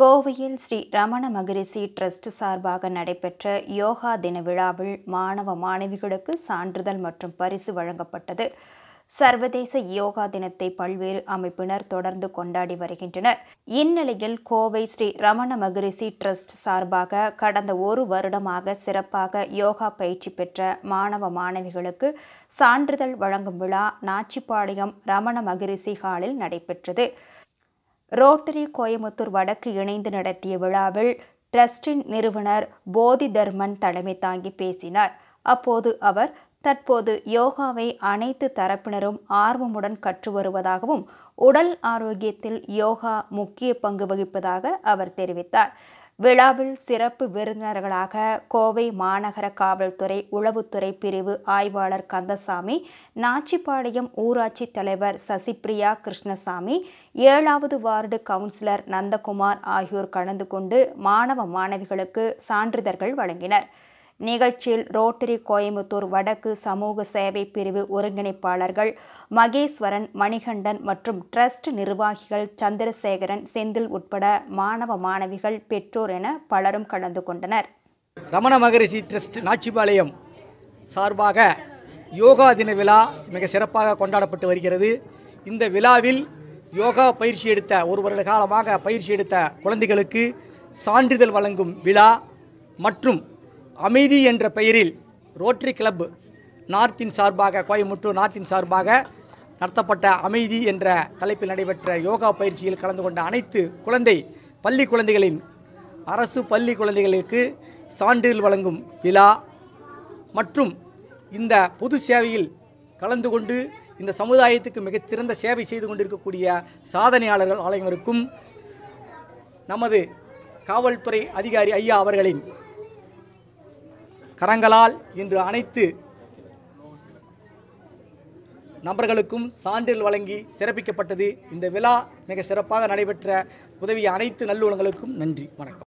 கோவையில் ஸ்ரீ ரமண மகரிஷி ட்ரஸ்ட் சார்பாக நடைபெற்ற யோகா தின விழாவில் மாணவ மாணவிகளுக்கு சான்றிதழ் மற்றும் பரிசு வழங்கப்பட்டது சர்வதேச யோகா தினத்தை பல்வேறு அமைப்பினர் தொடர்ந்து கொண்டாடி வருகின்றனர் இந்நிலையில் கோவை ஸ்ரீ ரமண மகரிஷி ட்ரஸ்ட் சார்பாக கடந்த ஒரு வருடமாக சிறப்பாக யோகா பயிற்சி பெற்ற மாணவ மாணவிகளுக்கு சான்றிதழ் வழங்கும் விழா நாச்சிப்பாளையம் ரமண மகரிஷி ஹாலில் நடைபெற்றது ரோட்டரி கோயமுத்தூர் வடக்கு இணைந்து நடத்திய விழாவில் டிரஸ்டின் நிறுவனர் போதி தர்மன் தலைமை தாங்கி பேசினார் அப்போது அவர் தற்போது யோகாவை அனைத்து தரப்பினரும் ஆர்வமுடன் கற்று வருவதாகவும் உடல் ஆரோக்கியத்தில் யோகா முக்கிய பங்கு வகிப்பதாக அவர் தெரிவித்தார் விழாவில் சிறப்பு விருந்தினர்களாக கோவை மாநகர காவல்துறை உளவுத்துறை பிரிவு ஆய்வாளர் கந்தசாமி நாச்சிப்பாளையம் ஊராட்சி தலைவர் சசிப்பிரியா கிருஷ்ணசாமி ஏழாவது வார்டு கவுன்சிலர் நந்தகுமார் ஆகியோர் கலந்து கொண்டு மாணவ மாணவிகளுக்கு சான்றிதழ்கள் வழங்கினர் நிகழ்ச்சியில் ரோட்டரி கோயம்புத்தூர் வடக்கு சமூக சேவை பிரிவு ஒருங்கிணைப்பாளர்கள் மகேஸ்வரன் மணிகண்டன் மற்றும் டிரஸ்ட் நிர்வாகிகள் சந்திரசேகரன் செந்தில் உட்பட மாணவ மாணவிகள் பெற்றோர் என பலரும் கலந்து கொண்டனர் ரமண மகரிஷி டிரஸ்ட் நாச்சிபாளையம் சார்பாக யோகா தின விழா மிக சிறப்பாக கொண்டாடப்பட்டு வருகிறது இந்த விழாவில் யோகா பயிற்சி எடுத்த ஒரு வருட காலமாக பயிற்சி எடுத்த குழந்தைகளுக்கு சான்றிதழ் வழங்கும் விழா மற்றும் அமைதி என்ற பெயரில் ரோட்டரி கிளப் நார்த்தின் சார்பாக கோயம்புத்தூர் நார்த்தின் சார்பாக நடத்தப்பட்ட அமைதி என்ற தலைப்பில் நடைபெற்ற யோகா பயிற்சியில் கலந்து கொண்ட அனைத்து குழந்தை பள்ளி குழந்தைகளின் அரசு பள்ளி குழந்தைகளுக்கு சான்றிதழ் வழங்கும் விழா மற்றும் இந்த பொது சேவையில் கலந்து கொண்டு இந்த சமுதாயத்துக்கு மிகச்சிறந்த சேவை செய்து கொண்டிருக்கக்கூடிய சாதனையாளர்கள் அனைவருக்கும் நமது காவல்துறை அதிகாரி ஐயா அவர்களின் கரங்களால் இன்று அனைத்து நபர்களுக்கும் சான்றிதழ் வழங்கி சிறப்பிக்கப்பட்டது இந்த விழா மிக சிறப்பாக நடைபெற்ற உதவிய அனைத்து நல்லுவலங்களுக்கும் நன்றி வணக்கம்